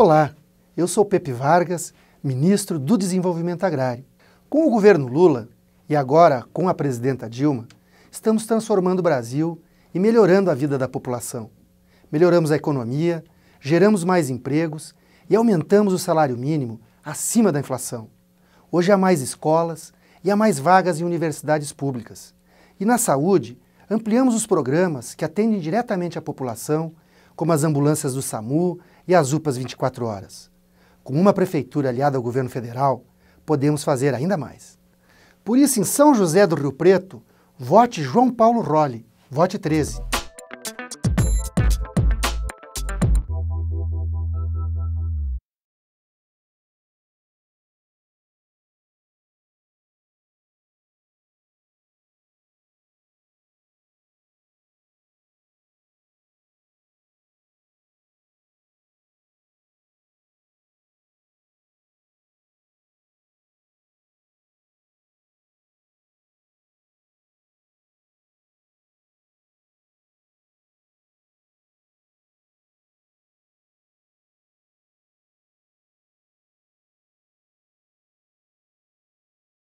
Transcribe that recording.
Olá, eu sou Pepe Vargas, ministro do Desenvolvimento Agrário. Com o governo Lula e agora com a presidenta Dilma, estamos transformando o Brasil e melhorando a vida da população. Melhoramos a economia, geramos mais empregos e aumentamos o salário mínimo acima da inflação. Hoje há mais escolas e há mais vagas em universidades públicas. E na saúde, ampliamos os programas que atendem diretamente a população, como as ambulâncias do SAMU, e as UPAs 24 horas. Com uma prefeitura aliada ao governo federal, podemos fazer ainda mais. Por isso, em São José do Rio Preto, vote João Paulo Rolle, vote 13.